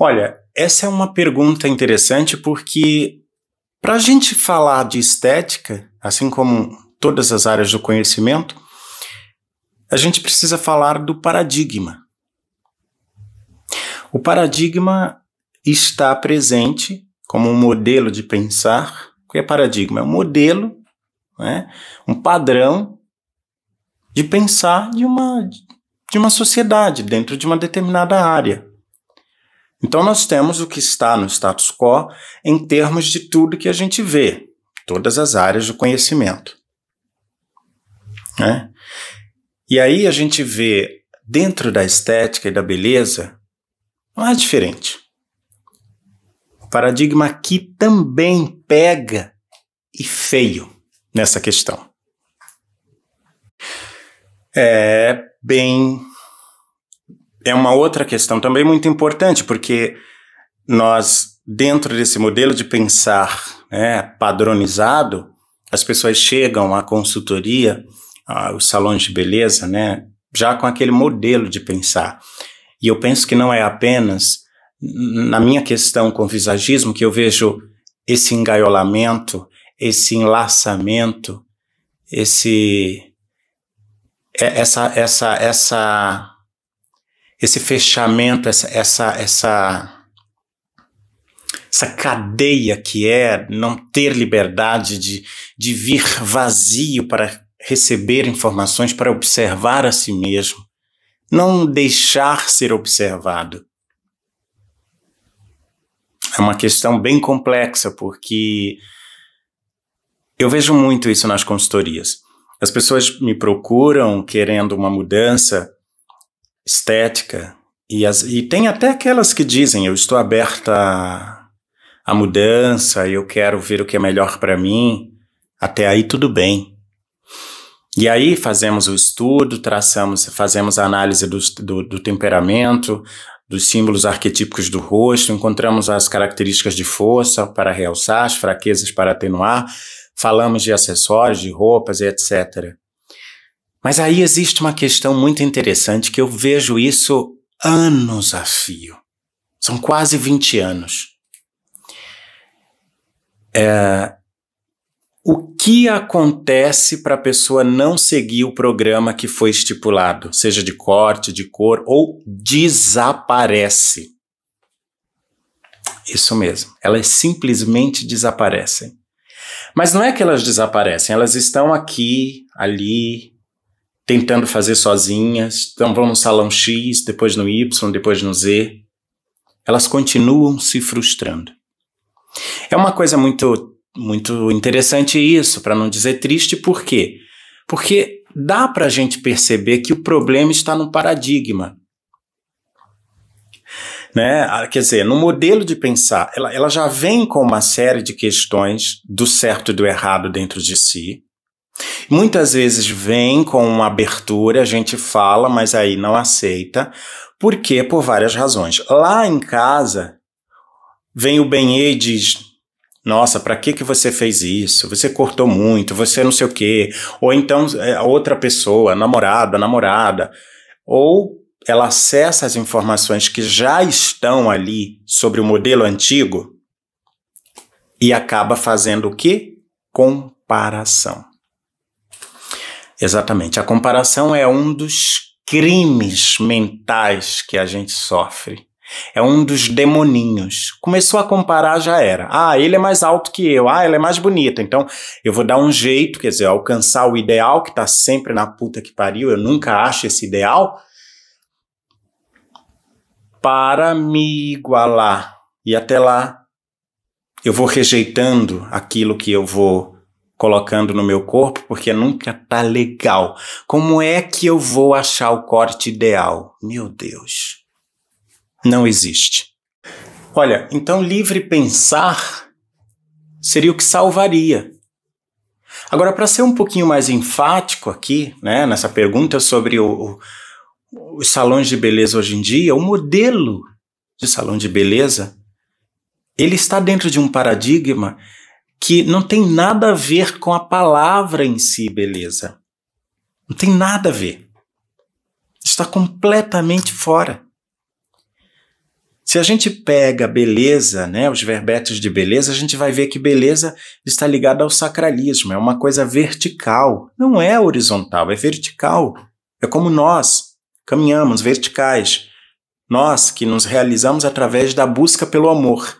Olha, essa é uma pergunta interessante porque para a gente falar de estética, assim como todas as áreas do conhecimento, a gente precisa falar do paradigma. O paradigma está presente como um modelo de pensar. O que é paradigma? É um modelo, né? um padrão de pensar de uma, de uma sociedade dentro de uma determinada área. Então nós temos o que está no status quo em termos de tudo que a gente vê, todas as áreas do conhecimento. Né? E aí a gente vê dentro da estética e da beleza, não é diferente. O paradigma aqui também pega e feio nessa questão. É bem é uma outra questão também muito importante, porque nós, dentro desse modelo de pensar né, padronizado, as pessoas chegam à consultoria, aos salões de beleza, né, já com aquele modelo de pensar. E eu penso que não é apenas na minha questão com visagismo que eu vejo esse engaiolamento, esse enlaçamento, esse é, essa essa essa esse fechamento, essa, essa, essa, essa cadeia que é não ter liberdade de, de vir vazio para receber informações, para observar a si mesmo, não deixar ser observado. É uma questão bem complexa, porque eu vejo muito isso nas consultorias. As pessoas me procuram querendo uma mudança estética, e, as, e tem até aquelas que dizem: eu estou aberta a, mudança, eu quero ver o que é melhor para mim. Até aí tudo bem. E aí fazemos o estudo, traçamos, fazemos a análise do, do, do temperamento, dos símbolos arquetípicos do rosto, encontramos as características de força para realçar, as fraquezas para atenuar, falamos de acessórios, de roupas, etc. Mas aí existe uma questão muito interessante que eu vejo isso anos a fio. São quase 20 anos. É, o que acontece para a pessoa não seguir o programa que foi estipulado, seja de corte, de cor, ou desaparece? Isso mesmo, elas simplesmente desaparecem. Mas não é que elas desaparecem, elas estão aqui, ali, tentando fazer sozinhas, então vão no salão X, depois no Y, depois no Z. Elas continuam se frustrando. É uma coisa muito muito interessante isso, para não dizer triste, por quê? Porque dá para a gente perceber que o problema está no paradigma. Né? Ah, quer dizer, no modelo de pensar, ela, ela já vem com uma série de questões do certo e do errado dentro de si, Muitas vezes vem com uma abertura, a gente fala, mas aí não aceita, porque por várias razões. Lá em casa, vem o bem e diz: nossa, para que que você fez isso? Você cortou muito, você não sei o quê. Ou então é, outra pessoa, namorado, namorada, ou ela acessa as informações que já estão ali sobre o modelo antigo e acaba fazendo o quê? Comparação. Exatamente. A comparação é um dos crimes mentais que a gente sofre. É um dos demoninhos. Começou a comparar, já era. Ah, ele é mais alto que eu. Ah, ela é mais bonita. Então, eu vou dar um jeito, quer dizer, alcançar o ideal que tá sempre na puta que pariu. Eu nunca acho esse ideal. Para me igualar. E até lá, eu vou rejeitando aquilo que eu vou colocando no meu corpo porque nunca tá legal. Como é que eu vou achar o corte ideal? Meu Deus. Não existe. Olha, então livre pensar seria o que salvaria. Agora, para ser um pouquinho mais enfático aqui, né, nessa pergunta sobre o, o, os salões de beleza hoje em dia, o modelo de salão de beleza, ele está dentro de um paradigma que não tem nada a ver com a palavra em si, beleza. Não tem nada a ver. Está completamente fora. Se a gente pega beleza, né, os verbetes de beleza, a gente vai ver que beleza está ligada ao sacralismo, é uma coisa vertical, não é horizontal, é vertical. É como nós caminhamos verticais, nós que nos realizamos através da busca pelo amor.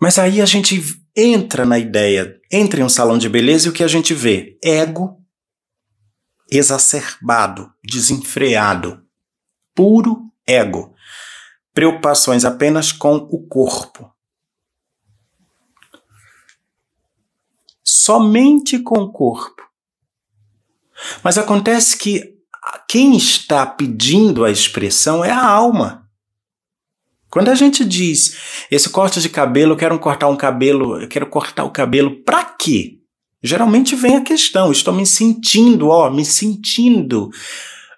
Mas aí a gente entra na ideia, entra em um salão de beleza e o que a gente vê? Ego exacerbado, desenfreado, puro ego. Preocupações apenas com o corpo. Somente com o corpo. Mas acontece que quem está pedindo a expressão é a alma. Quando a gente diz esse corte de cabelo, eu quero cortar um cabelo, eu quero cortar o cabelo para quê? Geralmente vem a questão, estou me sentindo, ó, me sentindo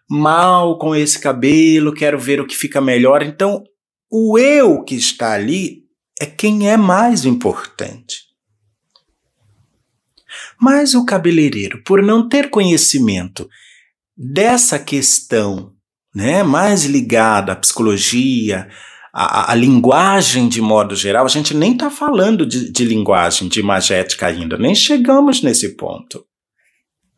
mal com esse cabelo, quero ver o que fica melhor. Então, o eu que está ali é quem é mais importante. Mas o cabeleireiro, por não ter conhecimento dessa questão, né, mais ligada à psicologia, a, a, linguagem de modo geral, a gente nem está falando de, de, linguagem, de imagética ainda, nem chegamos nesse ponto.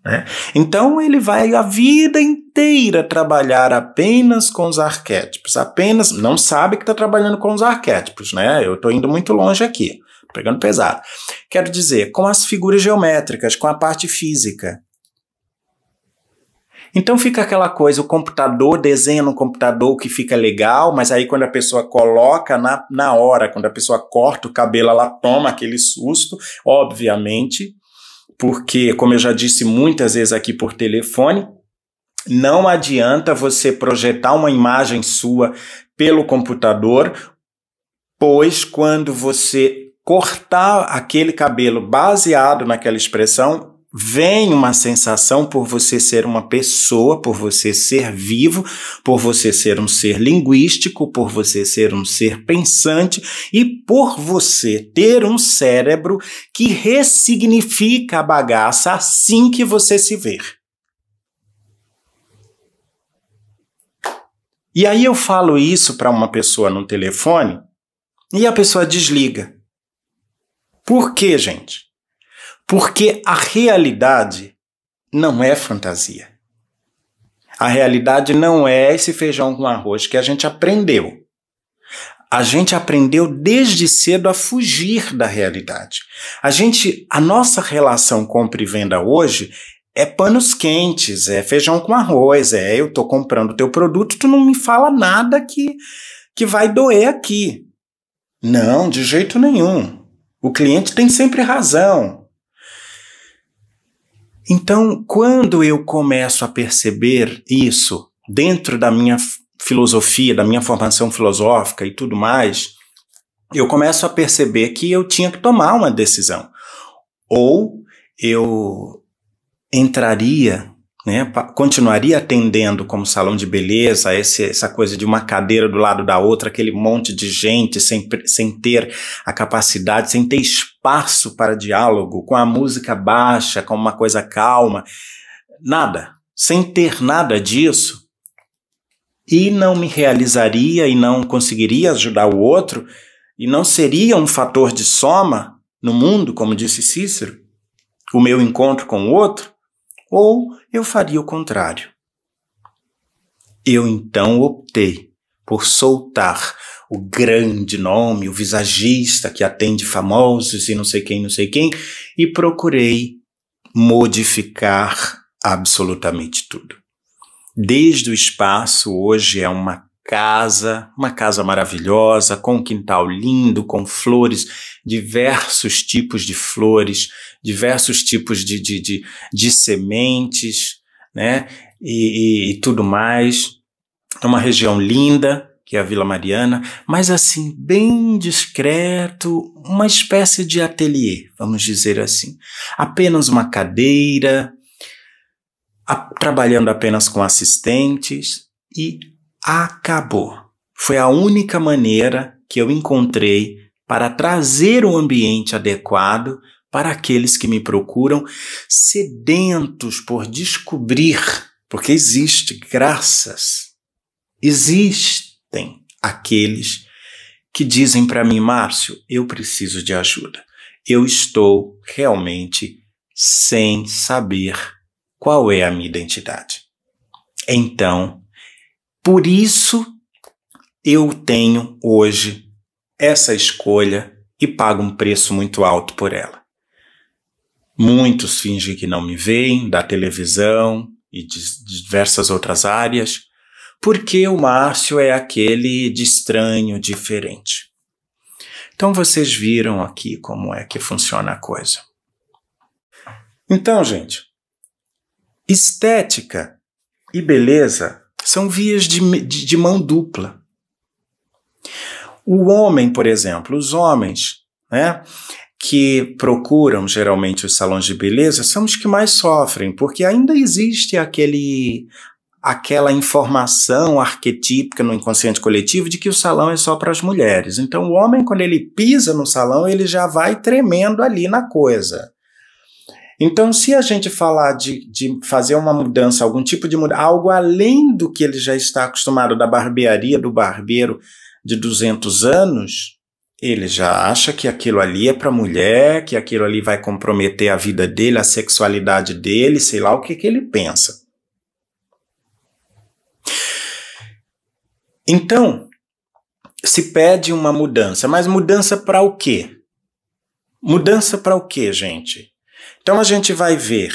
Né? Então ele vai a vida inteira trabalhar apenas com os arquétipos, apenas não sabe que está trabalhando com os arquétipos, né? Eu estou indo muito longe aqui, pegando pesado. Quero dizer, com as figuras geométricas, com a parte física. Então fica aquela coisa, o computador desenha no computador que fica legal, mas aí quando a pessoa coloca na, na hora, quando a pessoa corta o cabelo, ela toma aquele susto, obviamente, porque, como eu já disse muitas vezes aqui por telefone, não adianta você projetar uma imagem sua pelo computador, pois quando você cortar aquele cabelo baseado naquela expressão, vem uma sensação por você ser uma pessoa, por você ser vivo, por você ser um ser linguístico, por você ser um ser pensante e por você ter um cérebro que ressignifica a bagaça assim que você se ver. E aí eu falo isso para uma pessoa no telefone e a pessoa desliga. Por quê, gente? Porque a realidade não é fantasia. A realidade não é esse feijão com arroz que a gente aprendeu. A gente aprendeu desde cedo a fugir da realidade. A gente, a nossa relação compra e venda hoje é panos quentes, é feijão com arroz, é eu tô comprando o teu produto, tu não me fala nada que que vai doer aqui. Não, de jeito nenhum. O cliente tem sempre razão. Então, quando eu começo a perceber isso dentro da minha filosofia, da minha formação filosófica e tudo mais, eu começo a perceber que eu tinha que tomar uma decisão. Ou eu entraria né, continuaria atendendo como salão de beleza, esse, essa coisa de uma cadeira do lado da outra, aquele monte de gente sem, sem ter a capacidade, sem ter espaço para diálogo, com a música baixa, com uma coisa calma, nada, sem ter nada disso, e não me realizaria e não conseguiria ajudar o outro, e não seria um fator de soma no mundo, como disse Cícero, o meu encontro com o outro ou eu faria o contrário. Eu então optei por soltar o grande nome, o visagista que atende famosos e não sei quem, não sei quem, e procurei modificar absolutamente tudo. Desde o espaço, hoje é uma casa, uma casa maravilhosa, com um quintal lindo, com flores, diversos tipos de flores, diversos tipos de, de, de, de sementes, né? E, e, e tudo mais. É uma região linda, que é a Vila Mariana, mas assim, bem discreto, uma espécie de ateliê, vamos dizer assim. Apenas uma cadeira, a, trabalhando apenas com assistentes e acabou. Foi a única maneira que eu encontrei para trazer um ambiente adequado para aqueles que me procuram, sedentos por descobrir, porque existe, graças, existem aqueles que dizem para mim, Márcio, eu preciso de ajuda. Eu estou realmente sem saber qual é a minha identidade. Então, por isso eu tenho hoje essa escolha e pago um preço muito alto por ela. Muitos fingem que não me veem, da televisão e de diversas outras áreas, porque o Márcio é aquele de estranho, diferente. Então vocês viram aqui como é que funciona a coisa. Então, gente, estética e beleza são vias de, de, de mão dupla. O homem, por exemplo, os homens, né? que procuram geralmente os salões de beleza são os que mais sofrem, porque ainda existe aquele aquela informação arquetípica no inconsciente coletivo de que o salão é só para as mulheres. Então o homem quando ele pisa no salão, ele já vai tremendo ali na coisa. Então, se a gente falar de, de fazer uma mudança, algum tipo de mudança, algo além do que ele já está acostumado, da barbearia do barbeiro de 200 anos, ele já acha que aquilo ali é para mulher, que aquilo ali vai comprometer a vida dele, a sexualidade dele, sei lá o que, que ele pensa. Então, se pede uma mudança, mas mudança para o quê? Mudança para o quê, gente? Então a gente vai ver.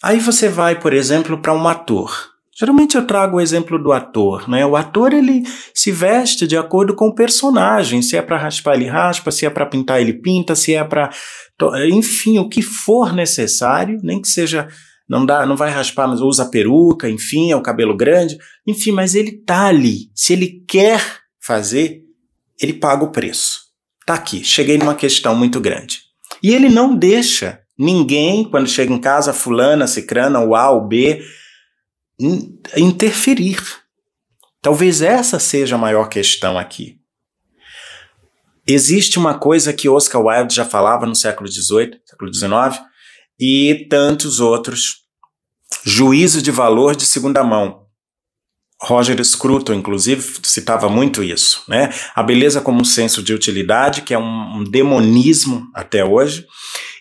Aí você vai, por exemplo, para um ator. Geralmente eu trago o exemplo do ator, né? O ator ele se veste de acordo com o personagem. Se é para raspar ele raspa, se é para pintar ele pinta, se é para, enfim, o que for necessário, nem que seja não dá, não vai raspar, mas usa peruca, enfim, é o cabelo grande, enfim, mas ele tá ali. Se ele quer fazer, ele paga o preço. Tá aqui. Cheguei numa questão muito grande. E ele não deixa Ninguém, quando chega em casa, fulana, cicrana, o A, o B, in interferir. Talvez essa seja a maior questão aqui. Existe uma coisa que Oscar Wilde já falava no século XVIII, século XIX, e tantos outros, juízo de valor de segunda mão. Roger Scruton, inclusive, citava muito isso, né? A beleza como um senso de utilidade, que é um, um, demonismo até hoje,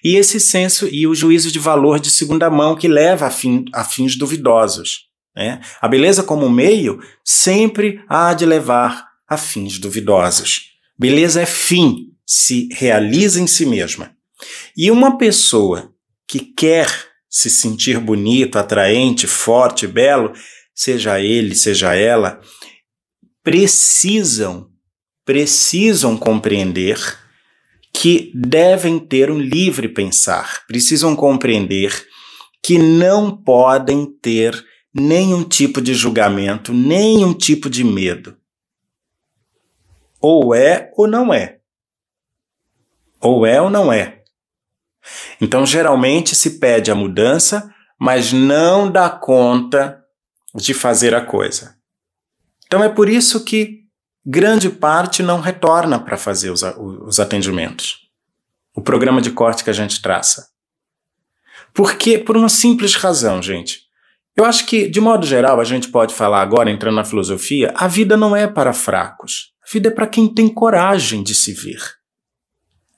e esse senso e o juízo de valor de segunda mão que leva a, fim, a fins duvidosos. Né? A beleza como meio sempre há de levar a fins duvidosos. Beleza é fim, se realiza em si mesma. E uma pessoa que quer se sentir bonito, atraente, forte, belo, seja ele, seja ela, precisam, precisam compreender que devem ter um livre pensar, precisam compreender que não podem ter nenhum tipo de julgamento, nenhum tipo de medo. Ou é ou não é. Ou é ou não é. Então, geralmente se pede a mudança, mas não dá conta de fazer a coisa. Então é por isso que grande parte não retorna para fazer os, os atendimentos. O programa de corte que a gente traça. Porque por uma simples razão, gente. Eu acho que, de modo geral, a gente pode falar agora, entrando na filosofia, a vida não é para fracos. A vida é para quem tem coragem de se vir.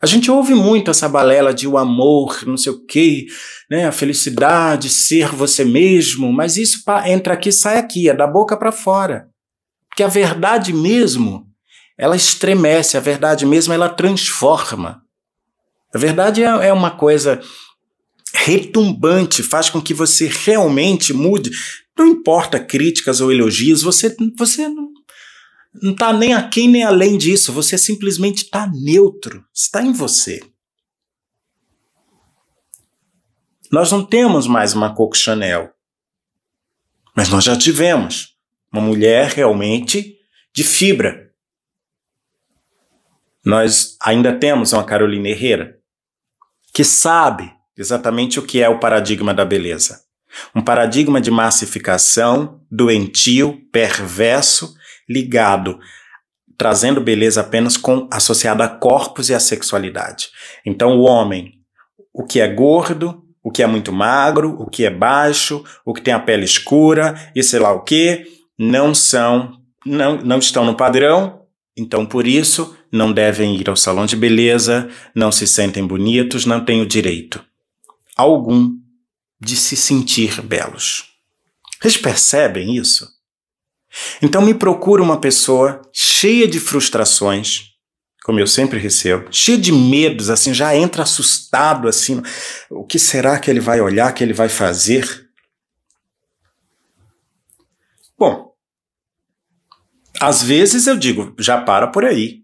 A gente ouve muito essa balela de o amor, não sei o quê, né? a felicidade, ser você mesmo, mas isso entra aqui, sai aqui, é da boca para fora. Porque a verdade mesmo, ela estremece, a verdade mesmo, ela transforma. A verdade é, é uma coisa retumbante, faz com que você realmente mude. Não importa críticas ou elogios, você, você não não está nem aquém nem além disso, você simplesmente está neutro, está em você. Nós não temos mais uma Coco Chanel, mas nós já tivemos uma mulher realmente de fibra. Nós ainda temos uma Carolina Herrera, que sabe exatamente o que é o paradigma da beleza. Um paradigma de massificação, doentio, perverso, ligado, trazendo beleza apenas com associada a corpos e a sexualidade. Então, o homem, o que é gordo, o que é muito magro, o que é baixo, o que tem a pele escura e sei lá o que, não são, não, não estão no padrão, então por isso não devem ir ao salão de beleza, não se sentem bonitos, não têm o direito algum de se sentir belos. Vocês percebem isso? Então me procura uma pessoa cheia de frustrações, como eu sempre recebo, cheia de medos, assim, já entra assustado, assim, o que será que ele vai olhar, que ele vai fazer? Bom, às vezes eu digo, já para por aí.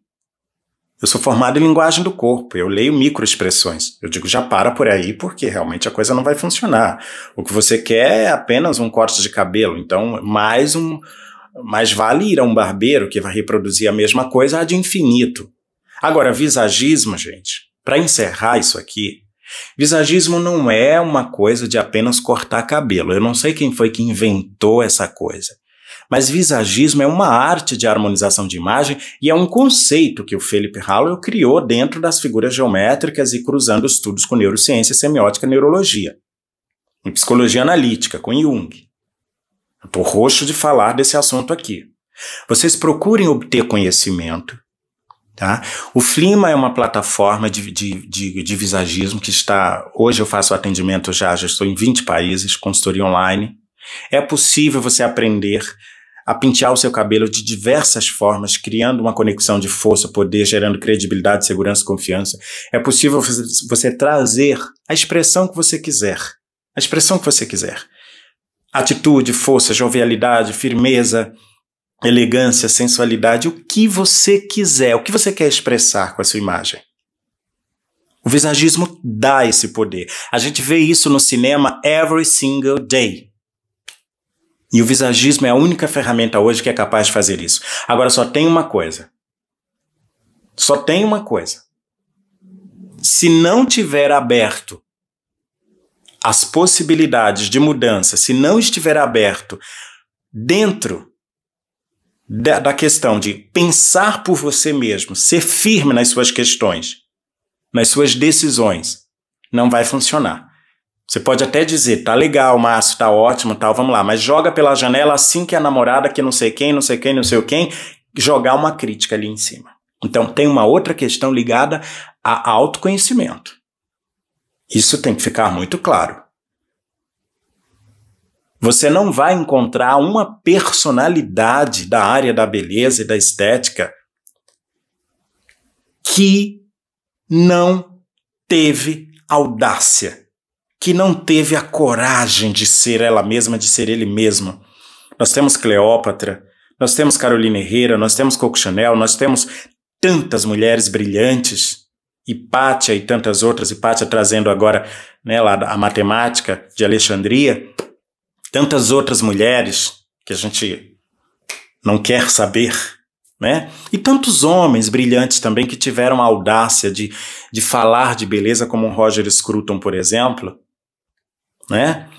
Eu sou formado em linguagem do corpo, eu leio microexpressões. Eu digo, já para por aí, porque realmente a coisa não vai funcionar. O que você quer é apenas um corte de cabelo, então mais um, mas vale ir a um barbeiro que vai reproduzir a mesma coisa de infinito. Agora, visagismo, gente, para encerrar isso aqui, visagismo não é uma coisa de apenas cortar cabelo. Eu não sei quem foi que inventou essa coisa. Mas visagismo é uma arte de harmonização de imagem e é um conceito que o Philip Hallowell criou dentro das figuras geométricas e cruzando estudos com neurociência, semiótica e neurologia. Em psicologia analítica, com Jung. Eu estou roxo de falar desse assunto aqui. Vocês procurem obter conhecimento. Tá? O Flima é uma plataforma de, de, de, de visagismo que está. Hoje eu faço atendimento já, já estou em 20 países, consultoria online. É possível você aprender a pentear o seu cabelo de diversas formas, criando uma conexão de força, poder, gerando credibilidade, segurança, confiança. É possível você trazer a expressão que você quiser. A expressão que você quiser. Atitude, força, jovialidade, firmeza, elegância, sensualidade, o que você quiser, o que você quer expressar com a sua imagem. O visagismo dá esse poder. A gente vê isso no cinema every single day. E o visagismo é a única ferramenta hoje que é capaz de fazer isso. Agora só tem uma coisa. Só tem uma coisa. Se não tiver aberto as possibilidades de mudança, se não estiver aberto dentro da, da questão de pensar por você mesmo, ser firme nas suas questões, nas suas decisões, não vai funcionar. Você pode até dizer, tá legal, Márcio, tá ótimo, tal, vamos lá, mas joga pela janela assim que a namorada, que não sei quem, não sei quem, não sei quem, jogar uma crítica ali em cima. Então tem uma outra questão ligada a autoconhecimento. Isso tem que ficar muito claro. Você não vai encontrar uma personalidade da área da beleza e da estética que não teve audácia, que não teve a coragem de ser ela mesma, de ser ele mesmo. Nós temos Cleópatra, nós temos Carolina Herrera, nós temos Coco Chanel, nós temos tantas mulheres brilhantes Hipátia e tantas outras, Hipátia trazendo agora né, lá a matemática de Alexandria, tantas outras mulheres que a gente não quer saber, né? E tantos homens brilhantes também que tiveram a audácia de, de falar de beleza, como Roger Scruton, por exemplo, né?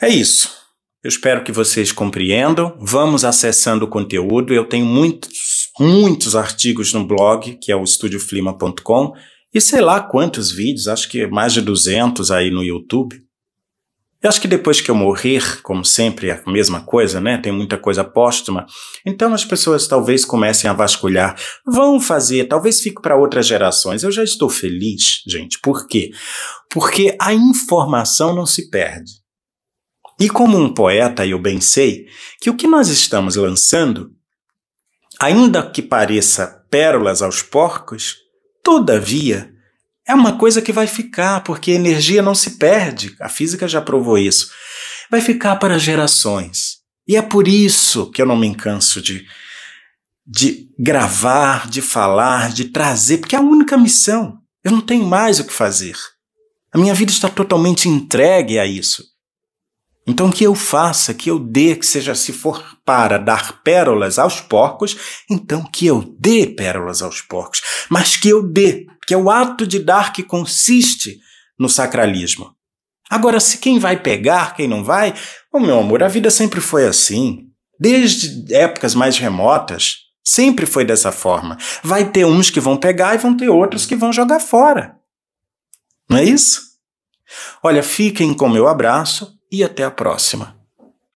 É isso. Eu espero que vocês compreendam. Vamos acessando o conteúdo. Eu tenho muitos muitos artigos no blog, que é o estudioflima.com, e sei lá quantos vídeos, acho que mais de 200 aí no YouTube. Eu acho que depois que eu morrer, como sempre, é a mesma coisa, né? Tem muita coisa póstuma. Então as pessoas talvez comecem a vasculhar. Vão fazer, talvez fique para outras gerações. Eu já estou feliz, gente. Por quê? Porque a informação não se perde. E como um poeta, eu bem sei que o que nós estamos lançando ainda que pareça pérolas aos porcos, todavia é uma coisa que vai ficar, porque energia não se perde, a física já provou isso. Vai ficar para gerações. E é por isso que eu não me canso de, de gravar, de falar, de trazer, porque é a única missão. Eu não tenho mais o que fazer. A minha vida está totalmente entregue a isso. Então que eu faça, que eu dê, que seja se for para dar pérolas aos porcos, então que eu dê pérolas aos porcos, mas que eu dê, que é o ato de dar que consiste no sacralismo. Agora, se quem vai pegar, quem não vai, ô oh, meu amor, a vida sempre foi assim. Desde épocas mais remotas, sempre foi dessa forma. Vai ter uns que vão pegar e vão ter outros que vão jogar fora. Não é isso? Olha, fiquem com meu abraço e até a próxima.